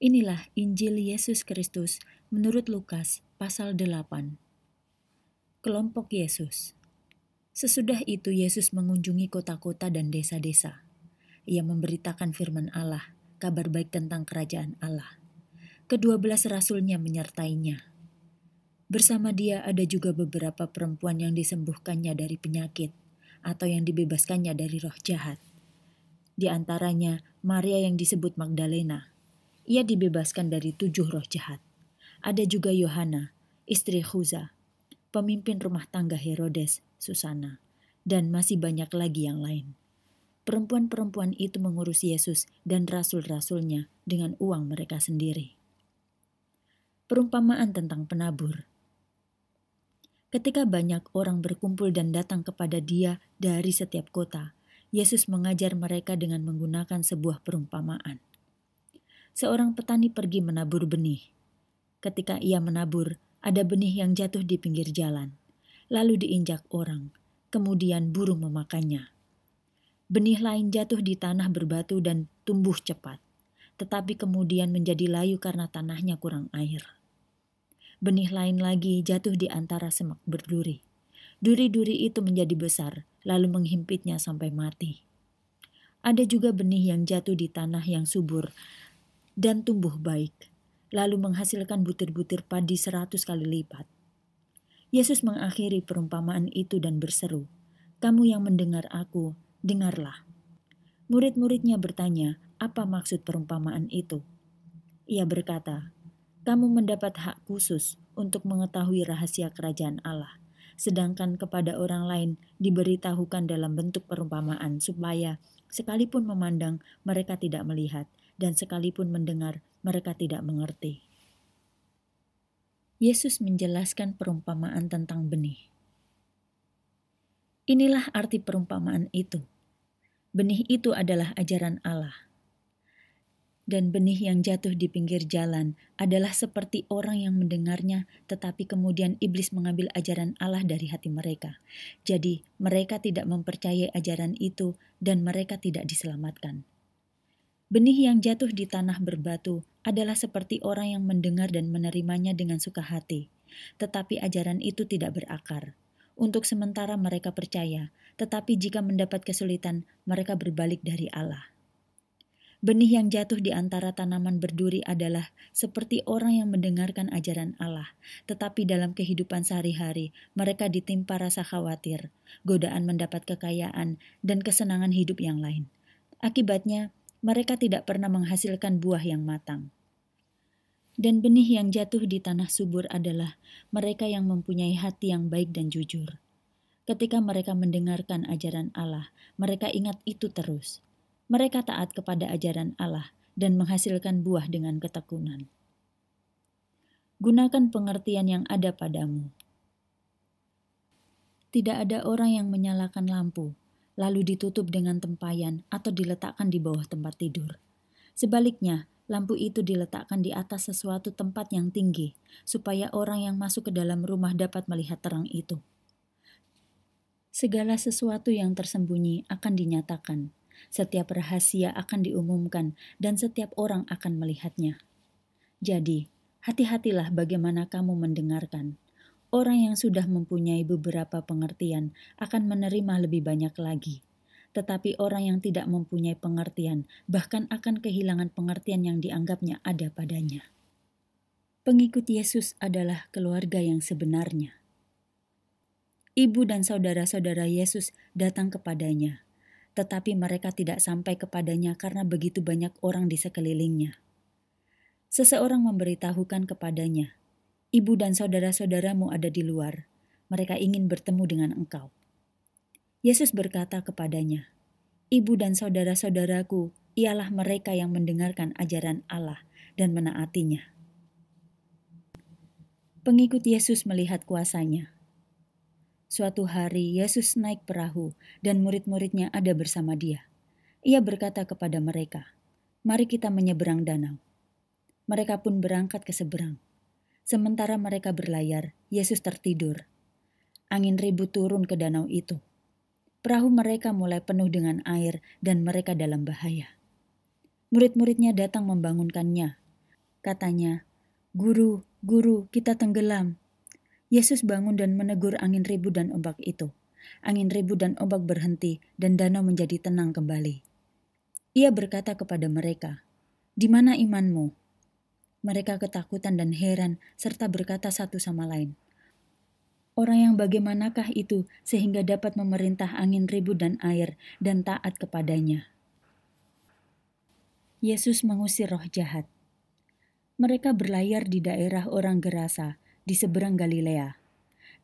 Inilah Injil Yesus Kristus menurut Lukas pasal 8. Kelompok Yesus. Sesudah itu Yesus mengunjungi kota-kota dan desa-desa. Ia memberitakan firman Allah, kabar baik tentang kerajaan Allah. Kedua belas rasulnya menyertainya. Bersama dia ada juga beberapa perempuan yang disembuhkannya dari penyakit atau yang dibebaskannya dari roh jahat. Di antaranya Maria yang disebut Magdalena, ia dibebaskan dari tujuh roh jahat. Ada juga Yohana, istri Khuza, pemimpin rumah tangga Herodes, Susana, dan masih banyak lagi yang lain. Perempuan-perempuan itu mengurus Yesus dan rasul-rasulnya dengan uang mereka sendiri. Perumpamaan tentang penabur – Ketika banyak orang berkumpul dan datang kepada Dia dari setiap kota, Yesus mengajar mereka dengan menggunakan sebuah perumpamaan seorang petani pergi menabur benih. Ketika ia menabur, ada benih yang jatuh di pinggir jalan, lalu diinjak orang, kemudian burung memakannya. Benih lain jatuh di tanah berbatu dan tumbuh cepat, tetapi kemudian menjadi layu karena tanahnya kurang air. Benih lain lagi jatuh di antara semak berduri. Duri-duri itu menjadi besar, lalu menghimpitnya sampai mati. Ada juga benih yang jatuh di tanah yang subur, dan tumbuh baik, lalu menghasilkan butir-butir padi seratus kali lipat. Yesus mengakhiri perumpamaan itu dan berseru, "Kamu yang mendengar aku, dengarlah." Murid-muridnya bertanya, "Apa maksud perumpamaan itu?" Ia berkata, "Kamu mendapat hak khusus untuk mengetahui rahasia kerajaan Allah, sedangkan kepada orang lain diberitahukan dalam bentuk perumpamaan, supaya sekalipun memandang, mereka tidak melihat, dan sekalipun mendengar, mereka tidak mengerti. Yesus menjelaskan perumpamaan tentang benih. Inilah arti perumpamaan itu. Benih itu adalah ajaran Allah. Dan benih yang jatuh di pinggir jalan adalah seperti orang yang mendengarnya, tetapi kemudian iblis mengambil ajaran Allah dari hati mereka. Jadi, mereka tidak mempercayai ajaran itu, dan mereka tidak diselamatkan. Benih yang jatuh di tanah berbatu adalah seperti orang yang mendengar dan menerimanya dengan suka hati, tetapi ajaran itu tidak berakar. Untuk sementara mereka percaya, tetapi jika mendapat kesulitan, mereka berbalik dari Allah. Benih yang jatuh di antara tanaman berduri adalah seperti orang yang mendengarkan ajaran Allah, tetapi dalam kehidupan sehari-hari mereka ditimpa rasa khawatir, godaan mendapat kekayaan, dan kesenangan hidup yang lain. Akibatnya, mereka tidak pernah menghasilkan buah yang matang. Dan benih yang jatuh di tanah subur adalah mereka yang mempunyai hati yang baik dan jujur. Ketika mereka mendengarkan ajaran Allah, mereka ingat itu terus. Mereka taat kepada ajaran Allah dan menghasilkan buah dengan ketekunan. Gunakan pengertian yang ada padamu. Tidak ada orang yang menyalakan lampu, lalu ditutup dengan tempayan atau diletakkan di bawah tempat tidur. Sebaliknya, lampu itu diletakkan di atas sesuatu tempat yang tinggi, supaya orang yang masuk ke dalam rumah dapat melihat terang itu. Segala sesuatu yang tersembunyi akan dinyatakan, setiap rahasia akan diumumkan, dan setiap orang akan melihatnya. Jadi, hati-hatilah bagaimana kamu mendengarkan orang yang sudah mempunyai beberapa pengertian akan menerima lebih banyak lagi. Tetapi orang yang tidak mempunyai pengertian bahkan akan kehilangan pengertian yang dianggapnya ada padanya. Pengikut Yesus adalah keluarga yang sebenarnya. Ibu dan saudara-saudara Yesus datang kepadanya, tetapi mereka tidak sampai kepadanya karena begitu banyak orang di sekelilingnya. Seseorang memberitahukan kepadanya, ibu dan saudara-saudaramu ada di luar. Mereka ingin bertemu dengan engkau. Yesus berkata kepadanya, Ibu dan saudara-saudaraku ialah mereka yang mendengarkan ajaran Allah dan menaatinya. Pengikut Yesus melihat kuasanya. Suatu hari Yesus naik perahu dan murid-muridnya ada bersama dia. Ia berkata kepada mereka, "Mari kita menyeberang danau." Mereka pun berangkat ke seberang. Sementara mereka berlayar, Yesus tertidur. Angin ribut turun ke danau itu. Perahu mereka mulai penuh dengan air dan mereka dalam bahaya. Murid-muridnya datang membangunkannya. Katanya, Guru, guru, kita tenggelam. Yesus bangun dan menegur angin ribut dan ombak itu. Angin ribut dan ombak berhenti dan danau menjadi tenang kembali. Ia berkata kepada mereka, "Di mana imanmu?" Mereka ketakutan dan heran, serta berkata satu sama lain, Orang yang bagaimanakah itu sehingga dapat memerintah angin ribut dan air dan taat kepadanya? Yesus mengusir roh jahat. Mereka berlayar di daerah orang Gerasa, di seberang Galilea.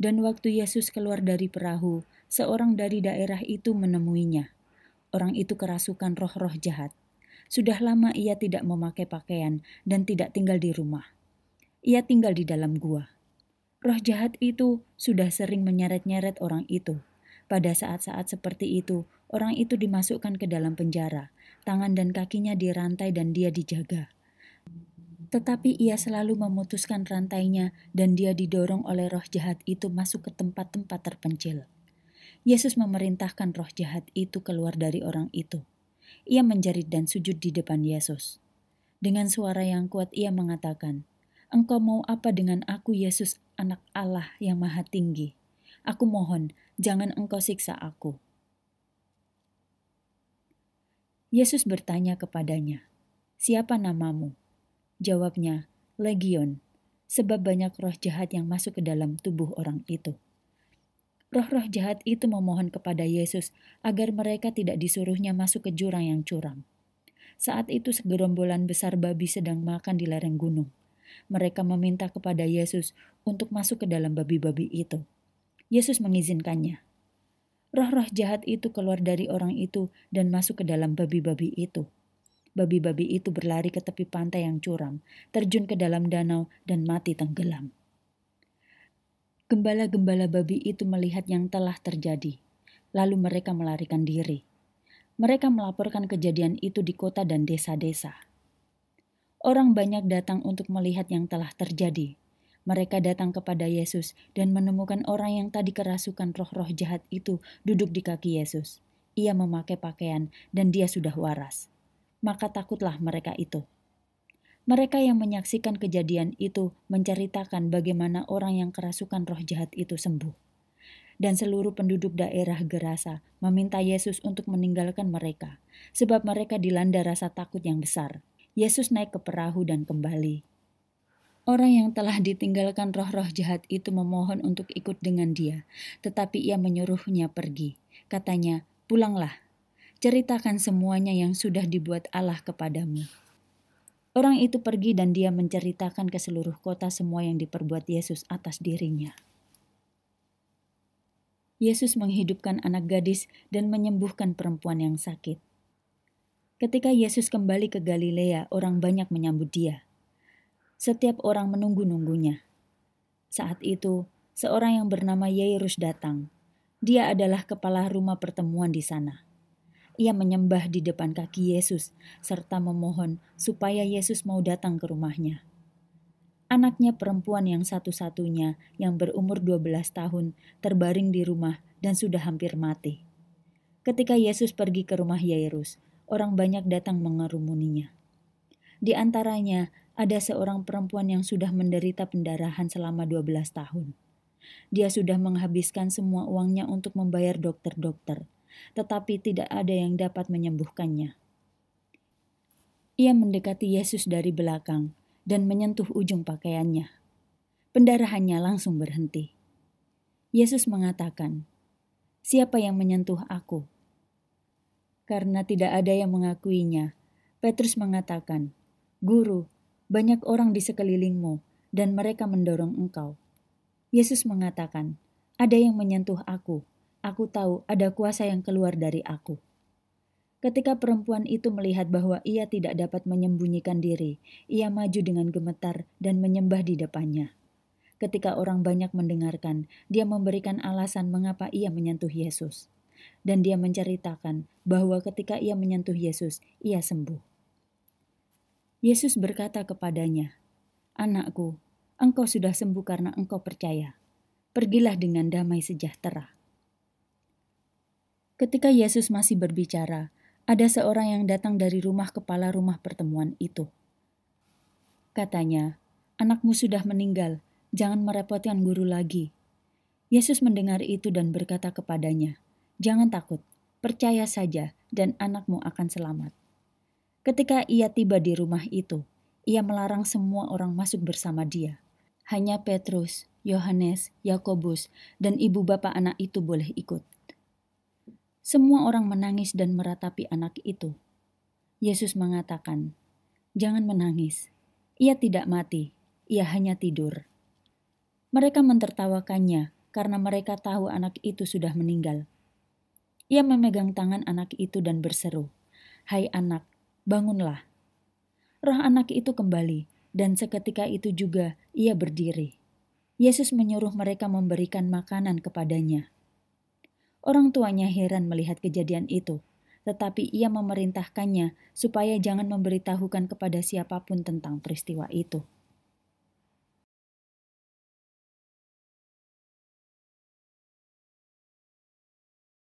Dan waktu Yesus keluar dari perahu, seorang dari daerah itu menemuinya. Orang itu kerasukan roh-roh jahat sudah lama ia tidak memakai pakaian dan tidak tinggal di rumah. Ia tinggal di dalam gua. Roh jahat itu sudah sering menyeret-nyeret orang itu. Pada saat-saat seperti itu, orang itu dimasukkan ke dalam penjara, tangan dan kakinya dirantai dan dia dijaga. Tetapi ia selalu memutuskan rantainya dan dia didorong oleh roh jahat itu masuk ke tempat-tempat terpencil. Yesus memerintahkan roh jahat itu keluar dari orang itu. Ia menjerit dan sujud di depan Yesus. Dengan suara yang kuat ia mengatakan, Engkau mau apa dengan aku Yesus anak Allah yang maha tinggi? Aku mohon, jangan engkau siksa aku. Yesus bertanya kepadanya, Siapa namamu? Jawabnya, Legion, sebab banyak roh jahat yang masuk ke dalam tubuh orang itu. Roh-roh jahat itu memohon kepada Yesus agar mereka tidak disuruhnya masuk ke jurang yang curam. Saat itu segerombolan besar babi sedang makan di lereng gunung. Mereka meminta kepada Yesus untuk masuk ke dalam babi-babi itu. Yesus mengizinkannya. Roh-roh jahat itu keluar dari orang itu dan masuk ke dalam babi-babi itu. Babi-babi itu berlari ke tepi pantai yang curam, terjun ke dalam danau, dan mati tenggelam. Gembala-gembala babi itu melihat yang telah terjadi, lalu mereka melarikan diri. Mereka melaporkan kejadian itu di kota dan desa-desa. Orang banyak datang untuk melihat yang telah terjadi. Mereka datang kepada Yesus dan menemukan orang yang tadi kerasukan roh-roh jahat itu duduk di kaki Yesus. Ia memakai pakaian dan dia sudah waras. Maka takutlah mereka itu. Mereka yang menyaksikan kejadian itu menceritakan bagaimana orang yang kerasukan roh jahat itu sembuh. Dan seluruh penduduk daerah Gerasa meminta Yesus untuk meninggalkan mereka, sebab mereka dilanda rasa takut yang besar. Yesus naik ke perahu dan kembali. Orang yang telah ditinggalkan roh-roh jahat itu memohon untuk ikut dengan dia, tetapi ia menyuruhnya pergi. Katanya, "Pulanglah, ceritakan semuanya yang sudah dibuat Allah kepadamu." Orang itu pergi dan dia menceritakan ke seluruh kota semua yang diperbuat Yesus atas dirinya. Yesus menghidupkan anak gadis dan menyembuhkan perempuan yang sakit. Ketika Yesus kembali ke Galilea, orang banyak menyambut dia. Setiap orang menunggu-nunggunya. Saat itu, seorang yang bernama Yairus datang. Dia adalah kepala rumah pertemuan di sana. Ia menyembah di depan kaki Yesus serta memohon supaya Yesus mau datang ke rumahnya. Anaknya perempuan yang satu-satunya yang berumur 12 tahun terbaring di rumah dan sudah hampir mati. Ketika Yesus pergi ke rumah Yairus, orang banyak datang mengerumuninya. Di antaranya ada seorang perempuan yang sudah menderita pendarahan selama 12 tahun. Dia sudah menghabiskan semua uangnya untuk membayar dokter-dokter tetapi tidak ada yang dapat menyembuhkannya. Ia mendekati Yesus dari belakang dan menyentuh ujung pakaiannya. Pendarahannya langsung berhenti. Yesus mengatakan, "Siapa yang menyentuh Aku?" Karena tidak ada yang mengakuinya, Petrus mengatakan, "Guru, banyak orang di sekelilingmu, dan mereka mendorong engkau." Yesus mengatakan, "Ada yang menyentuh Aku, Aku tahu ada kuasa yang keluar dari aku. Ketika perempuan itu melihat bahwa ia tidak dapat menyembunyikan diri, ia maju dengan gemetar dan menyembah di depannya. Ketika orang banyak mendengarkan, dia memberikan alasan mengapa ia menyentuh Yesus, dan dia menceritakan bahwa ketika ia menyentuh Yesus, ia sembuh. Yesus berkata kepadanya, "Anakku, engkau sudah sembuh karena engkau percaya. Pergilah dengan damai sejahtera." Ketika Yesus masih berbicara, ada seorang yang datang dari rumah kepala rumah pertemuan itu. Katanya, "Anakmu sudah meninggal, jangan merepotkan guru lagi." Yesus mendengar itu dan berkata kepadanya, "Jangan takut, percaya saja, dan anakmu akan selamat." Ketika ia tiba di rumah itu, ia melarang semua orang masuk bersama dia. Hanya Petrus, Yohanes, Yakobus, dan ibu bapak anak itu boleh ikut. Semua orang menangis dan meratapi anak itu. Yesus mengatakan, "Jangan menangis. Ia tidak mati, ia hanya tidur." Mereka mentertawakannya karena mereka tahu anak itu sudah meninggal. Ia memegang tangan anak itu dan berseru, "Hai anak, bangunlah!" Roh anak itu kembali, dan seketika itu juga ia berdiri. Yesus menyuruh mereka memberikan makanan kepadanya. Orang tuanya heran melihat kejadian itu, tetapi ia memerintahkannya supaya jangan memberitahukan kepada siapapun tentang peristiwa itu.